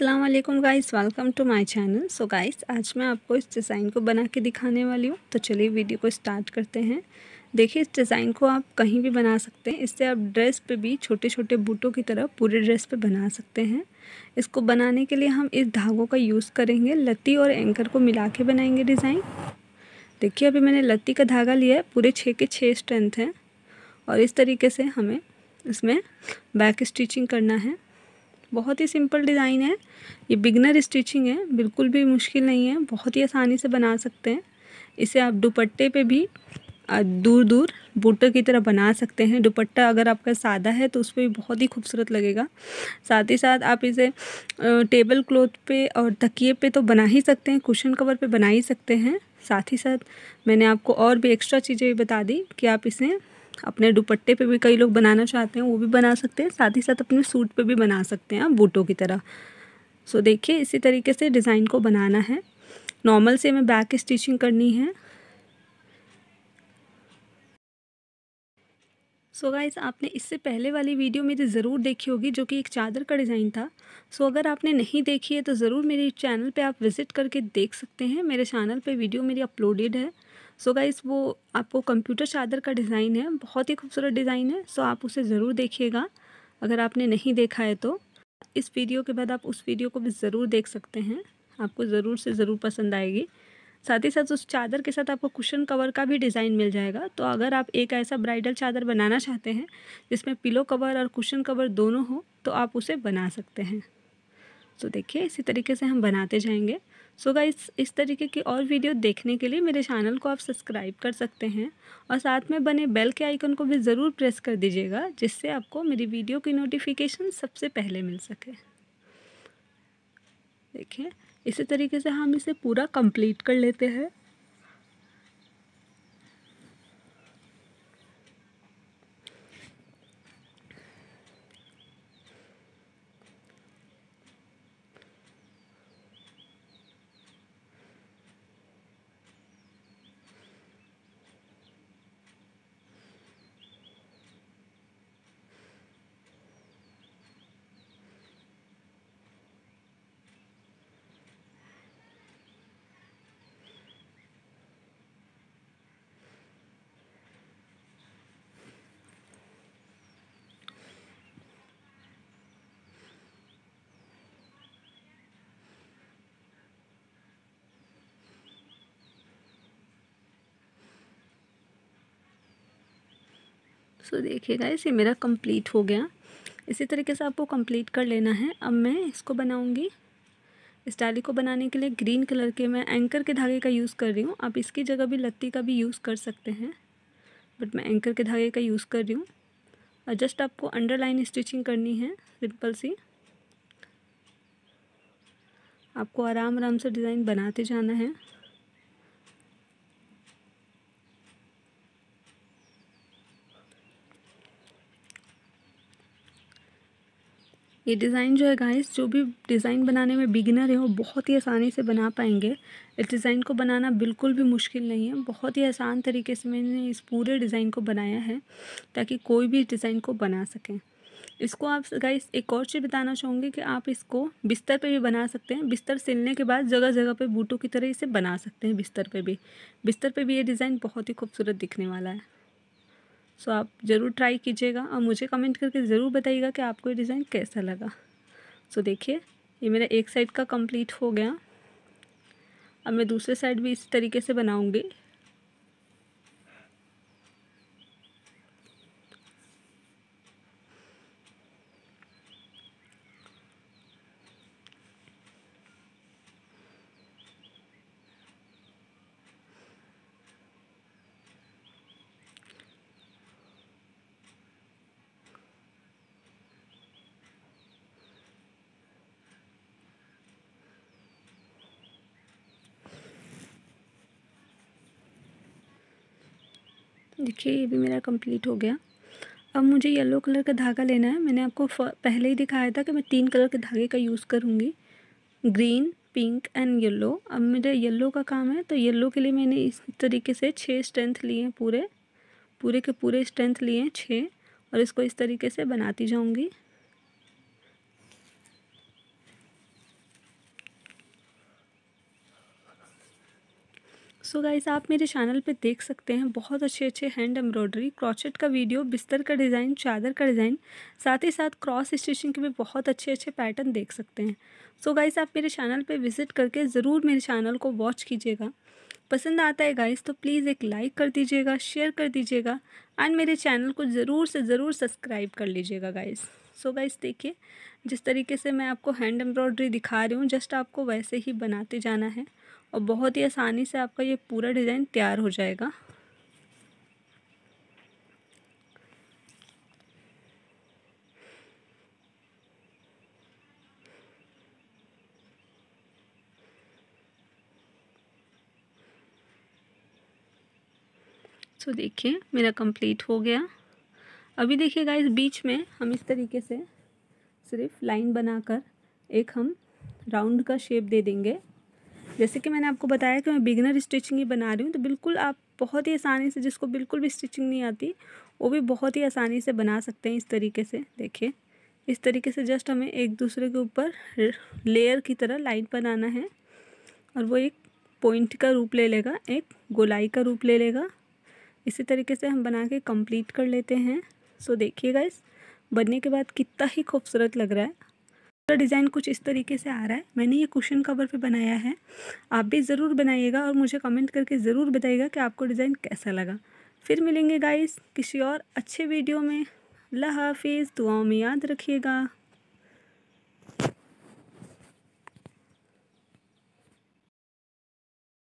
अस्सलाम वालेकुम guys welcome to my channel so guys आज मैं आपको इस डिज़ाइन को बना के दिखाने वाली हूँ तो चलिए वीडियो को स्टार्ट करते हैं देखिए इस डिज़ाइन को आप कहीं भी बना सकते हैं इससे आप ड्रेस पे भी छोटे छोटे बूटों की तरह पूरे ड्रेस पे बना सकते हैं इसको बनाने के लिए हम इस धागों का यूज़ करेंगे लत्ती और एंकर को मिला के बनाएंगे डिज़ाइन देखिए अभी मैंने लत्ती का धागा लिया है पूरे छः के छः स्ट्रेंथ हैं और इस तरीके से हमें इसमें बैक स्टिचिंग करना है बहुत ही सिंपल डिज़ाइन है ये बिगनर स्टिचिंग है बिल्कुल भी मुश्किल नहीं है बहुत ही आसानी से बना सकते हैं इसे आप दुपट्टे पे भी दूर दूर बूटों की तरह बना सकते हैं दुपट्टा अगर आपका सादा है तो उस पर भी बहुत ही खूबसूरत लगेगा साथ ही साथ आप इसे टेबल क्लॉथ पे और तकिए पे तो बना ही सकते हैं कुशन कवर पे बना ही सकते हैं साथ ही साथ मैंने आपको और भी एक्स्ट्रा चीज़ें बता दी कि आप इसे अपने दुपट्टे पे भी कई लोग बनाना चाहते हैं वो भी बना सकते हैं साथ ही साथ अपने सूट पे भी बना सकते हैं आप बूटों की तरह सो so, देखिए इसी तरीके से डिज़ाइन को बनाना है नॉर्मल से हमें बैक स्टिचिंग करनी है सो so गाइज आपने इससे पहले वाली वीडियो मेरी ज़रूर देखी होगी जो कि एक चादर का डिज़ाइन था सो so अगर आपने नहीं देखी है तो ज़रूर मेरे चैनल पे आप विज़िट करके देख सकते हैं मेरे चैनल पे वीडियो मेरी अपलोडेड है सो गाइस वो आपको कंप्यूटर चादर का डिज़ाइन है बहुत ही खूबसूरत डिज़ाइन है सो आप उसे ज़रूर देखिएगा अगर आपने नहीं देखा है तो इस वीडियो के बाद आप उस वीडियो को भी ज़रूर देख सकते हैं आपको ज़रूर से ज़रूर पसंद आएगी साथ ही साथ उस चादर के साथ आपको कुशन कवर का भी डिज़ाइन मिल जाएगा तो अगर आप एक ऐसा ब्राइडल चादर बनाना चाहते हैं जिसमें पिलो कवर और कुशन कवर दोनों हो तो आप उसे बना सकते हैं तो देखिए इसी तरीके से हम बनाते जाएंगे सो so गाइस इस तरीके की और वीडियो देखने के लिए मेरे चैनल को आप सब्सक्राइब कर सकते हैं और साथ में बने बेल के आइकन को भी ज़रूर प्रेस कर दीजिएगा जिससे आपको मेरी वीडियो की नोटिफिकेशन सबसे पहले मिल सके देखिए इसी तरीके से हम इसे पूरा कंप्लीट कर लेते हैं सो तो देखिएगा इसे मेरा कंप्लीट हो गया इसी तरीके से आपको कंप्लीट कर लेना है अब मैं इसको बनाऊंगी इस टाली को बनाने के लिए ग्रीन कलर के मैं एंकर के धागे का यूज़ कर रही हूँ आप इसकी जगह भी लत्ती का भी यूज़ कर सकते हैं बट मैं एंकर के धागे का यूज़ कर रही हूँ और जस्ट आपको अंडरलाइन स्टिचिंग करनी है सिंपल सी आपको आराम आराम से डिज़ाइन बनाते जाना है ये डिज़ाइन जो है गाइस जो भी डिज़ाइन बनाने में बिगिनर है वो बहुत ही आसानी से बना पाएंगे इस डिज़ाइन को बनाना बिल्कुल भी मुश्किल नहीं है बहुत ही आसान तरीके से मैंने इस पूरे डिज़ाइन को बनाया है ताकि कोई भी डिज़ाइन को बना सकें इसको आप गाइस एक और चीज़ बताना चाहूँगी कि आप इसको बिस्तर पे भी बना सकते हैं बिस्तर सिलने के बाद जगह जगह पे बूटों की तरह इसे बना सकते हैं बिस्तर पे भी बिस्तर पे भी ये डिज़ाइन बहुत ही खूबसूरत दिखने वाला है सो आप ज़रूर ट्राई कीजिएगा और मुझे कमेंट करके ज़रूर बताइएगा कि आपको ये डिज़ाइन कैसा लगा सो देखिए ये मेरा एक साइड का कंप्लीट हो गया अब मैं दूसरे साइड भी इसी तरीके से बनाऊंगी देखिए ये भी मेरा कंप्लीट हो गया अब मुझे येलो कलर का धागा लेना है मैंने आपको पहले ही दिखाया था कि मैं तीन कलर के धागे का यूज़ करूँगी ग्रीन पिंक एंड येलो अब मेरा येलो का काम है तो येलो के लिए मैंने इस तरीके से छः स्ट्रेंथ लिए हैं पूरे पूरे के पूरे स्ट्रेंथ लिए हैं छः और इसको इस तरीके से बनाती जाऊँगी सो so गाइस आप मेरे चैनल पे देख सकते हैं बहुत अच्छे अच्छे हैंड एम्ब्रॉयडरी क्रॉचेट का वीडियो बिस्तर का डिज़ाइन चादर का डिज़ाइन साथ ही साथ क्रॉस स्टिचिंग के भी बहुत अच्छे अच्छे पैटर्न देख सकते हैं सो so गाइज़ आप मेरे चैनल पे विज़िट करके ज़रूर मेरे चैनल को वॉच कीजिएगा पसंद आता है गाइज़ तो प्लीज़ एक लाइक कर दीजिएगा शेयर कर दीजिएगा एंड मेरे चैनल को ज़रूर से ज़रूर सब्सक्राइब कर लीजिएगा गाइज सो गाइज देखिए जिस तरीके से मैं आपको हैंड एम्ब्रॉयड्री दिखा रही हूँ जस्ट आपको वैसे ही बनाते जाना है और बहुत ही आसानी से आपका ये पूरा डिज़ाइन तैयार हो जाएगा सो so, देखिए मेरा कंप्लीट हो गया अभी देखिए गाइस बीच में हम इस तरीके से सिर्फ लाइन बनाकर एक हम राउंड का शेप दे देंगे जैसे कि मैंने आपको बताया कि मैं बिगनर स्टिचिंग ही बना रही हूँ तो बिल्कुल आप बहुत ही आसानी से जिसको बिल्कुल भी स्टिचिंग नहीं आती वो भी बहुत ही आसानी से बना सकते हैं इस तरीके से देखिए इस तरीके से जस्ट हमें एक दूसरे के ऊपर लेयर की तरह लाइन बनाना है और वो एक पॉइंट का रूप ले लेगा एक गोलाई का रूप ले लेगा इसी तरीके से हम बना के कंप्लीट कर लेते हैं सो देखिएगा इस बनने के बाद कितना ही खूबसूरत लग रहा है पूरा डिज़ाइन कुछ इस तरीके से आ रहा है मैंने ये कुशन कवर पे बनाया है आप भी ज़रूर बनाइएगा और मुझे कमेंट करके ज़रूर बताइएगा कि आपको डिज़ाइन कैसा लगा फिर मिलेंगे गाइस किसी और अच्छे वीडियो में अल्लाह हाफिज़ दुआओं में याद रखिएगा